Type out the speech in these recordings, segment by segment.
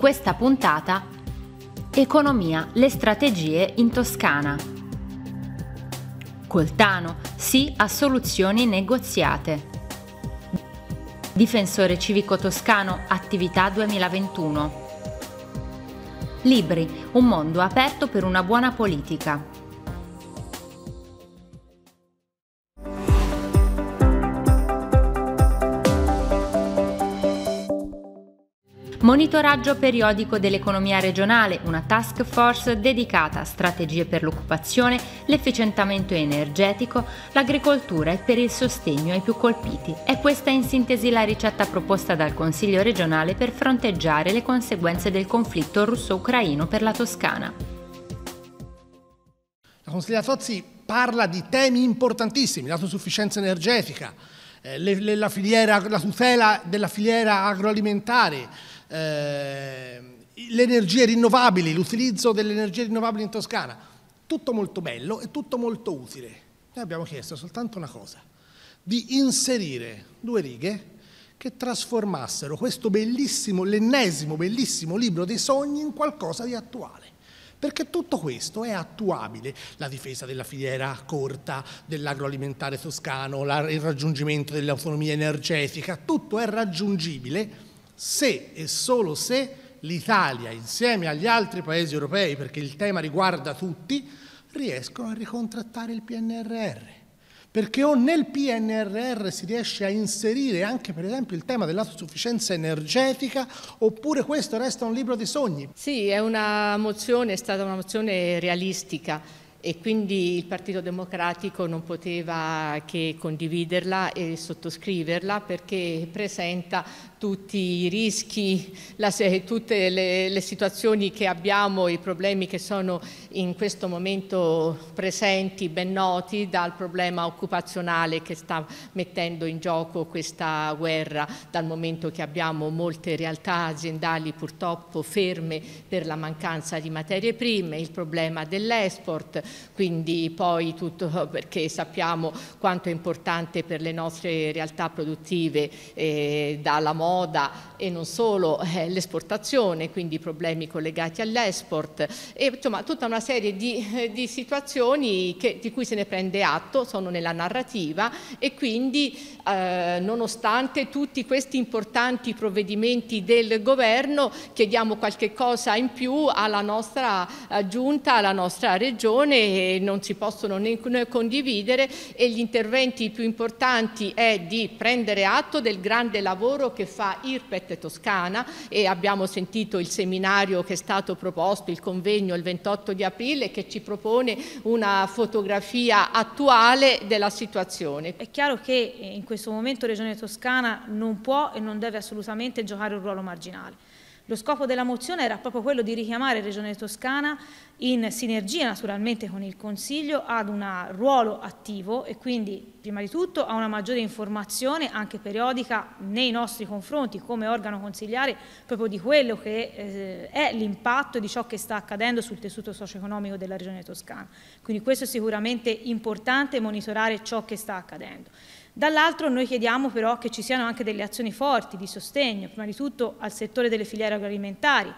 questa puntata Economia, le strategie in Toscana. Coltano, sì a soluzioni negoziate. Difensore civico toscano, attività 2021. Libri, un mondo aperto per una buona politica. Monitoraggio periodico dell'economia regionale, una task force dedicata a strategie per l'occupazione, l'efficientamento energetico, l'agricoltura e per il sostegno ai più colpiti. È questa in sintesi la ricetta proposta dal Consiglio regionale per fronteggiare le conseguenze del conflitto russo-ucraino per la Toscana. La consigliera Tozzi parla di temi importantissimi, l'autosufficienza energetica, eh, le, le, la, filiera, la tutela della filiera agroalimentare, eh, le energie rinnovabili, l'utilizzo delle energie rinnovabili in Toscana, tutto molto bello e tutto molto utile. Noi abbiamo chiesto soltanto una cosa, di inserire due righe che trasformassero questo bellissimo, l'ennesimo bellissimo libro dei sogni in qualcosa di attuale. Perché tutto questo è attuabile, la difesa della filiera corta, dell'agroalimentare toscano, il raggiungimento dell'autonomia energetica, tutto è raggiungibile se e solo se l'Italia insieme agli altri paesi europei, perché il tema riguarda tutti, riescono a ricontrattare il PNRR. Perché o nel PNRR si riesce a inserire anche per esempio il tema dell'autosufficienza energetica oppure questo resta un libro di sogni? Sì, è una mozione, è stata una mozione realistica e quindi il Partito Democratico non poteva che condividerla e sottoscriverla perché presenta tutti i rischi, la, tutte le, le situazioni che abbiamo, i problemi che sono in questo momento presenti, ben noti, dal problema occupazionale che sta mettendo in gioco questa guerra, dal momento che abbiamo molte realtà aziendali purtroppo ferme per la mancanza di materie prime, il problema dell'export, quindi poi tutto perché sappiamo quanto è importante per le nostre realtà produttive eh, dalla moda moda e non solo eh, l'esportazione, quindi problemi collegati all'export e insomma tutta una serie di, eh, di situazioni che, di cui se ne prende atto, sono nella narrativa e quindi eh, nonostante tutti questi importanti provvedimenti del governo chiediamo qualche cosa in più alla nostra eh, giunta, alla nostra regione e non si possono né, né condividere e gli interventi più importanti è di prendere atto del grande lavoro che fa fa IRPET Toscana e abbiamo sentito il seminario che è stato proposto, il convegno il 28 di aprile che ci propone una fotografia attuale della situazione. È chiaro che eh, in questo momento Regione Toscana non può e non deve assolutamente giocare un ruolo marginale. Lo scopo della mozione era proprio quello di richiamare Regione Toscana in sinergia naturalmente con il Consiglio ad un ruolo attivo e quindi prima di tutto a una maggiore informazione anche periodica nei nostri confronti come organo consigliare proprio di quello che eh, è l'impatto di ciò che sta accadendo sul tessuto socio-economico della Regione Toscana. Quindi questo è sicuramente importante monitorare ciò che sta accadendo. Dall'altro noi chiediamo però che ci siano anche delle azioni forti di sostegno, prima di tutto al settore delle filiere agroalimentari,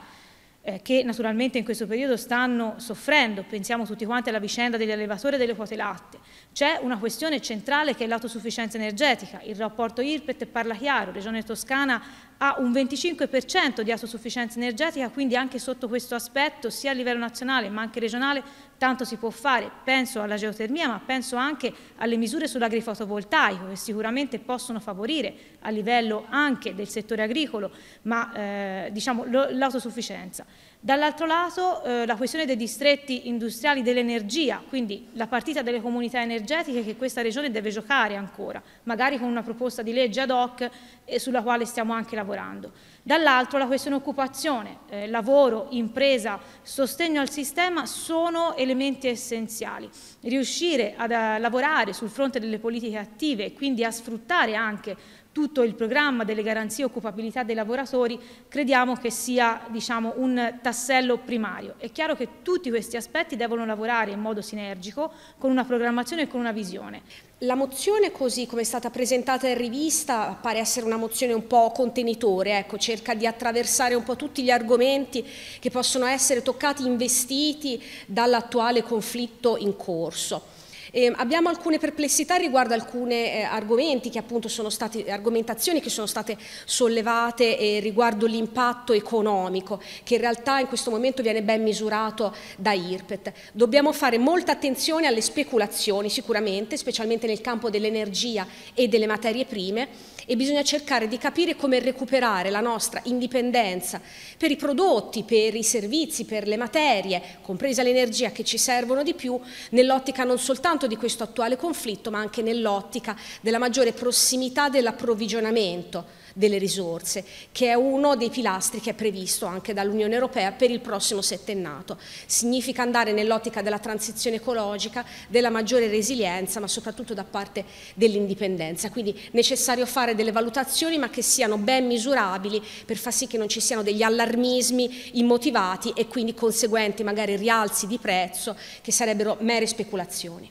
eh, che naturalmente in questo periodo stanno soffrendo, pensiamo tutti quanti alla vicenda degli allevatori e delle quote latte. C'è una questione centrale che è l'autosufficienza energetica, il rapporto IRPET parla chiaro, Regione Toscana ha un 25% di autosufficienza energetica, quindi anche sotto questo aspetto, sia a livello nazionale ma anche regionale, tanto si può fare. Penso alla geotermia, ma penso anche alle misure sull'agrifotovoltaico, che sicuramente possono favorire a livello anche del settore agricolo, ma eh, diciamo, l'autosufficienza. Dall'altro lato eh, la questione dei distretti industriali dell'energia, quindi la partita delle comunità energetiche che questa regione deve giocare ancora, magari con una proposta di legge ad hoc eh, sulla quale stiamo anche lavorando. Dall'altro la questione occupazione, eh, lavoro, impresa, sostegno al sistema sono elementi essenziali. Riuscire a, a eh, lavorare sul fronte delle politiche attive e quindi a sfruttare anche tutto il programma delle garanzie occupabilità dei lavoratori crediamo che sia diciamo, un tassello primario. È chiaro che tutti questi aspetti devono lavorare in modo sinergico con una programmazione e con una visione. La mozione così come è stata presentata in rivista pare essere una mozione un po' contenitore, ecco, cerca di attraversare un po' tutti gli argomenti che possono essere toccati, investiti dall'attuale conflitto in corso. Eh, abbiamo alcune perplessità riguardo alcuni eh, argomenti che appunto sono stati, argomentazioni che sono state sollevate eh, riguardo l'impatto economico, che in realtà in questo momento viene ben misurato da IRPET. Dobbiamo fare molta attenzione alle speculazioni sicuramente, specialmente nel campo dell'energia e delle materie prime, e bisogna cercare di capire come recuperare la nostra indipendenza per i prodotti, per i servizi, per le materie, compresa l'energia che ci servono di più, nell'ottica non soltanto di questo attuale conflitto, ma anche nell'ottica della maggiore prossimità dell'approvvigionamento delle risorse, che è uno dei pilastri che è previsto anche dall'Unione Europea per il prossimo settennato. Significa andare nell'ottica della transizione ecologica, della maggiore resilienza, ma soprattutto da parte dell'indipendenza. Quindi necessario fare delle valutazioni, ma che siano ben misurabili per far sì che non ci siano degli allarmismi immotivati e quindi conseguenti magari rialzi di prezzo che sarebbero mere speculazioni.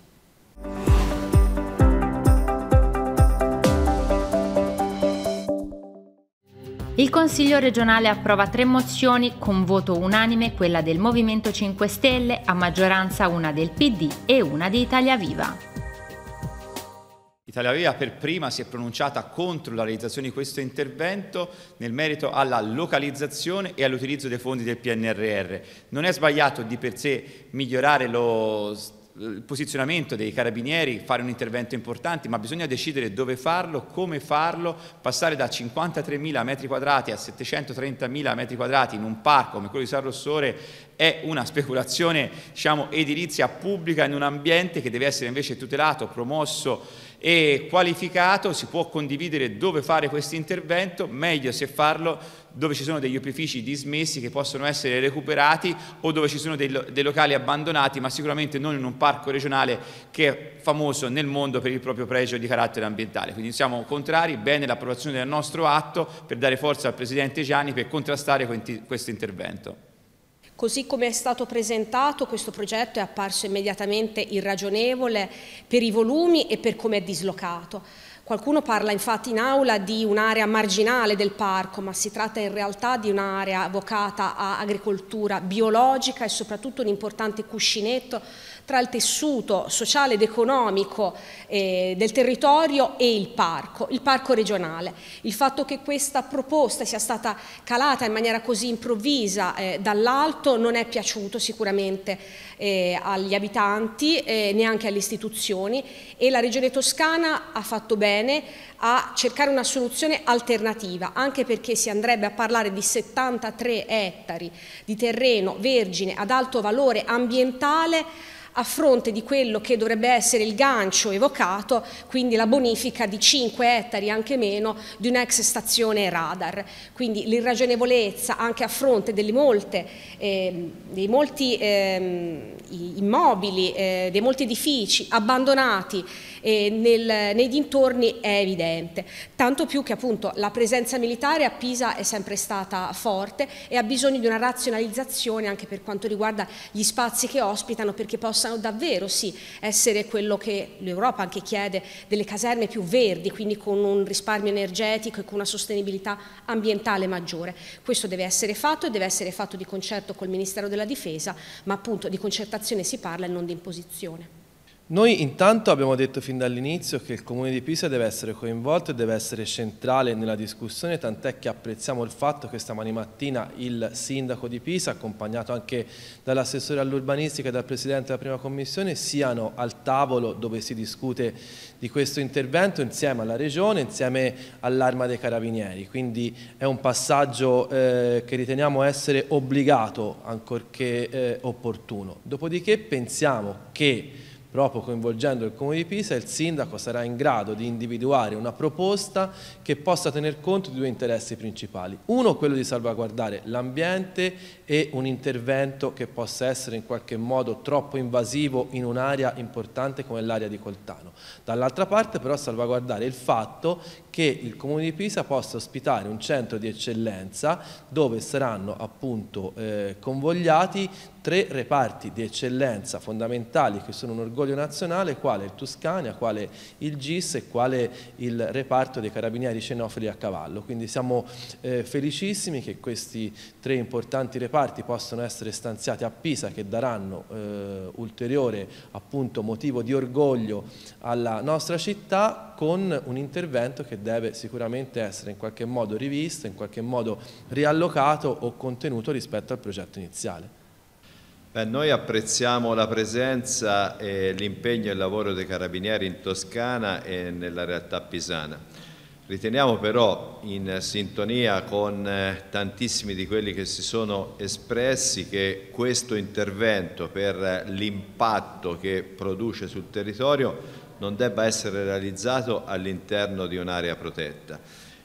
Il Consiglio regionale approva tre mozioni con voto unanime, quella del Movimento 5 Stelle, a maggioranza una del PD e una di Italia Viva. Italia Viva per prima si è pronunciata contro la realizzazione di questo intervento nel merito alla localizzazione e all'utilizzo dei fondi del PNRR. Non è sbagliato di per sé migliorare lo il posizionamento dei carabinieri, fare un intervento importante, ma bisogna decidere dove farlo, come farlo, passare da 53.000 metri quadrati a 730.000 metri quadrati in un parco come quello di San Rossore è una speculazione diciamo, edilizia pubblica in un ambiente che deve essere invece tutelato, promosso e qualificato, si può condividere dove fare questo intervento, meglio se farlo dove ci sono degli opifici dismessi che possono essere recuperati o dove ci sono dei, dei, locali abbandonati, ma sicuramente non in un parco regionale che è famoso nel mondo per il proprio pregio di carattere ambientale. Quindi siamo contrari, bene l'approvazione del nostro atto per dare forza al Presidente Gianni per contrastare questo intervento. Così come è stato presentato, questo progetto è apparso immediatamente irragionevole per i volumi e per come è dislocato. Qualcuno parla infatti in aula di un'area marginale del parco, ma si tratta in realtà di un'area vocata a agricoltura biologica e soprattutto un importante cuscinetto tra il tessuto sociale ed economico eh, del territorio e il parco, il parco regionale. Il fatto che questa proposta sia stata calata in maniera così improvvisa eh, dall'alto non è piaciuto sicuramente eh, agli abitanti, eh, neanche alle istituzioni e la Regione Toscana ha fatto bene a cercare una soluzione alternativa, anche perché si andrebbe a parlare di 73 ettari di terreno vergine ad alto valore ambientale a fronte di quello che dovrebbe essere il gancio evocato, quindi la bonifica di 5 ettari, anche meno, di un'ex stazione radar. Quindi l'irragionevolezza anche a fronte molte, eh, dei molti eh, immobili, eh, dei molti edifici abbandonati eh, nel, nei dintorni è evidente, tanto più che appunto la presenza militare a Pisa è sempre stata forte e ha bisogno di una razionalizzazione anche per quanto riguarda gli spazi che ospitano perché possa possano davvero sì, essere quello che l'Europa anche chiede, delle caserme più verdi, quindi con un risparmio energetico e con una sostenibilità ambientale maggiore. Questo deve essere fatto e deve essere fatto di concerto col Ministero della Difesa, ma appunto di concertazione si parla e non di imposizione. Noi intanto abbiamo detto fin dall'inizio che il Comune di Pisa deve essere coinvolto e deve essere centrale nella discussione, tant'è che apprezziamo il fatto che stamani mattina il Sindaco di Pisa, accompagnato anche dall'assessore all'urbanistica e dal Presidente della Prima Commissione, siano al tavolo dove si discute di questo intervento insieme alla Regione, insieme all'Arma dei Carabinieri. Quindi è un passaggio eh, che riteniamo essere obbligato, ancorché eh, opportuno. Dopodiché pensiamo che Proprio coinvolgendo il Comune di Pisa, il Sindaco sarà in grado di individuare una proposta che possa tener conto di due interessi principali. Uno, quello di salvaguardare l'ambiente e un intervento che possa essere in qualche modo troppo invasivo in un'area importante come l'area di Coltano. Dall'altra parte però salvaguardare il fatto che il Comune di Pisa possa ospitare un centro di eccellenza dove saranno appunto eh, convogliati tre reparti di eccellenza fondamentali che sono un orgoglio nazionale, quale il Tuscania, quale il GIS e quale il reparto dei carabinieri cenofili a cavallo. Quindi siamo eh, felicissimi che questi tre importanti reparti possano essere stanziati a Pisa che daranno eh, ulteriore appunto, motivo di orgoglio alla nostra città con un intervento che deve sicuramente essere in qualche modo rivisto, in qualche modo riallocato o contenuto rispetto al progetto iniziale. Beh, noi apprezziamo la presenza, e l'impegno e il lavoro dei carabinieri in Toscana e nella realtà pisana. Riteniamo però in sintonia con eh, tantissimi di quelli che si sono espressi che questo intervento per eh, l'impatto che produce sul territorio non debba essere realizzato all'interno di un'area protetta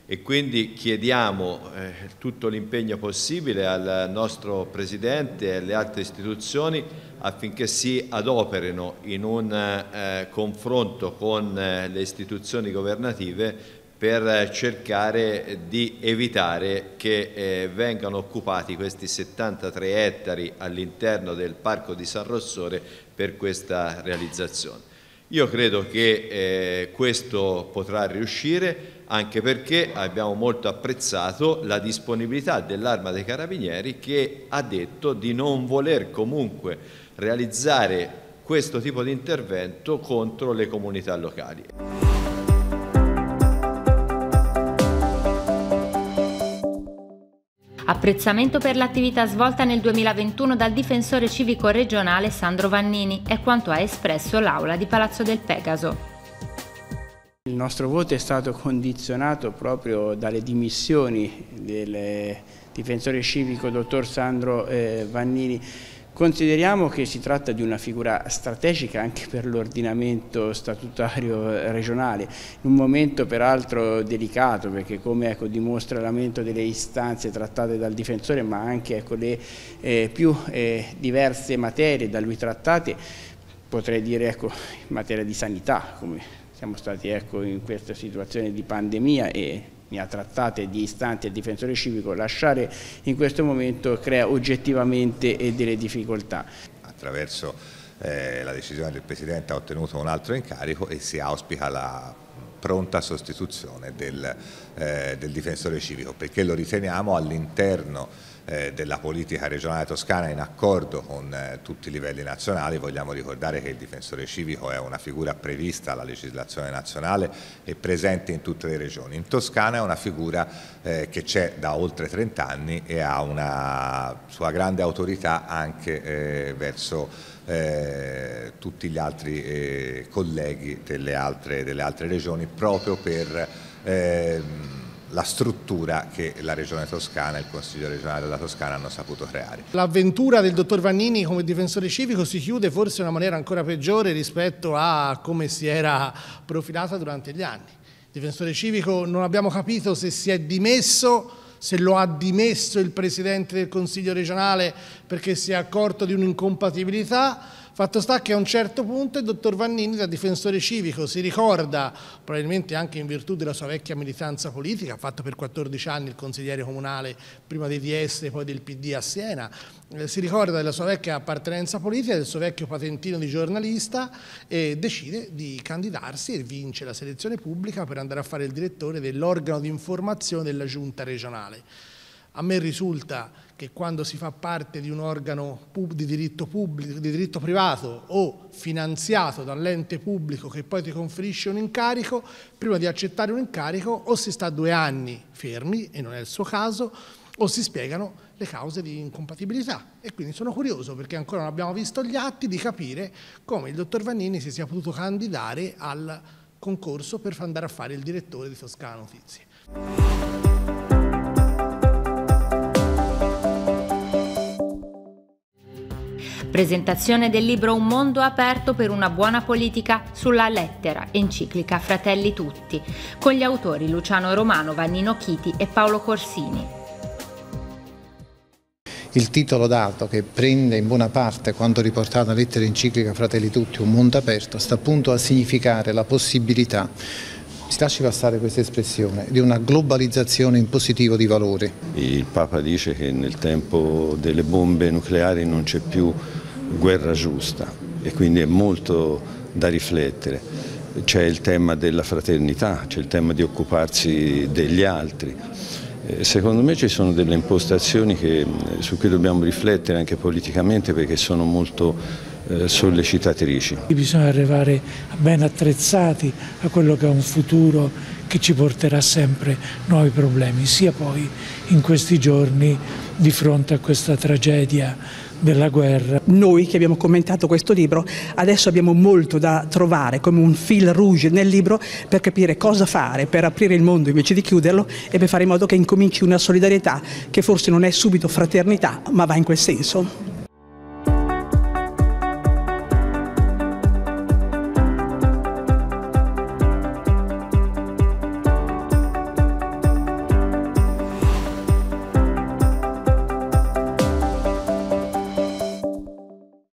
e quindi chiediamo eh, tutto l'impegno possibile al nostro Presidente e alle altre istituzioni affinché si adoperino in un eh, confronto con eh, le istituzioni governative per eh, cercare di evitare che eh, vengano occupati questi 73 ettari all'interno del Parco di San Rossore per questa realizzazione. Io credo che eh, questo potrà riuscire anche perché abbiamo molto apprezzato la disponibilità dell'Arma dei Carabinieri che ha detto di non voler comunque realizzare questo tipo di intervento contro le comunità locali. Apprezzamento per l'attività svolta nel 2021 dal difensore civico regionale Sandro Vannini è quanto ha espresso l'Aula di Palazzo del Pegaso. Il nostro voto è stato condizionato proprio dalle dimissioni del difensore civico dottor Sandro eh, Vannini Consideriamo che si tratta di una figura strategica anche per l'ordinamento statutario eh, regionale, in un momento peraltro delicato perché come ecco, dimostra l'amento delle istanze trattate dal difensore ma anche ecco, le eh, più eh, diverse materie da lui trattate, potrei dire ecco, in materia di sanità come siamo stati ecco, in questa situazione di pandemia e mi ha trattate di istante e difensore civico, lasciare in questo momento crea oggettivamente eh, delle difficoltà. Attraverso eh, la decisione del Presidente ha ottenuto un altro incarico e si auspica la pronta sostituzione del, eh, del difensore civico perché lo riteniamo all'interno eh, della politica regionale toscana in accordo con eh, tutti i livelli nazionali. Vogliamo ricordare che il difensore civico è una figura prevista alla legislazione nazionale e presente in tutte le regioni. In Toscana è una figura eh, che c'è da oltre 30 anni e ha una sua grande autorità anche verso tutti gli altri colleghi delle altre, delle altre, regioni proprio per... Ehm, la struttura che la Regione Toscana e il Consiglio regionale della Toscana hanno saputo creare. L'avventura del dottor Vannini come difensore civico si chiude forse in una maniera ancora peggiore rispetto a come si era profilata durante gli anni. Il difensore civico non abbiamo capito se si è dimesso se lo ha dimesso il Presidente del Consiglio regionale perché si è accorto di un'incompatibilità, Fatto sta che a un certo punto il dottor Vannini da difensore civico si ricorda, probabilmente anche in virtù della sua vecchia militanza politica, ha fatto per 14 anni il consigliere comunale prima dei DS e poi del PD a Siena, eh, si ricorda della sua vecchia appartenenza politica, del suo vecchio patentino di giornalista e decide di candidarsi e vince la selezione pubblica per andare a fare il direttore dell'organo di informazione della giunta regionale. A me risulta che quando si fa parte di un organo di diritto, pubblico, di diritto privato o finanziato dall'ente pubblico che poi ti conferisce un incarico, prima di accettare un incarico o si sta due anni fermi, e non è il suo caso, o si spiegano le cause di incompatibilità. E quindi sono curioso, perché ancora non abbiamo visto gli atti, di capire come il dottor Vannini si sia potuto candidare al concorso per andare a fare il direttore di Toscana Notizie. Presentazione del libro Un mondo aperto per una buona politica sulla lettera, enciclica Fratelli Tutti, con gli autori Luciano Romano, Vannino Chiti e Paolo Corsini. Il titolo dato, che prende in buona parte quanto riportato nella lettera enciclica Fratelli Tutti, Un mondo aperto, sta appunto a significare la possibilità si lasci passare questa espressione di una globalizzazione in positivo di valore. Il Papa dice che nel tempo delle bombe nucleari non c'è più guerra giusta e quindi è molto da riflettere. C'è il tema della fraternità, c'è il tema di occuparsi degli altri. Eh, secondo me ci sono delle impostazioni che, mm, su cui dobbiamo riflettere anche politicamente perché sono molto eh, sollecitatrici. Bisogna arrivare ben attrezzati a quello che è un futuro che ci porterà sempre nuovi problemi, sia poi in questi giorni di fronte a questa tragedia della guerra. Noi che abbiamo commentato questo libro adesso abbiamo molto da trovare come un fil rouge nel libro per capire cosa fare per aprire il mondo invece di chiuderlo e per fare in modo che incominci una solidarietà che forse non è subito fraternità ma va in quel senso.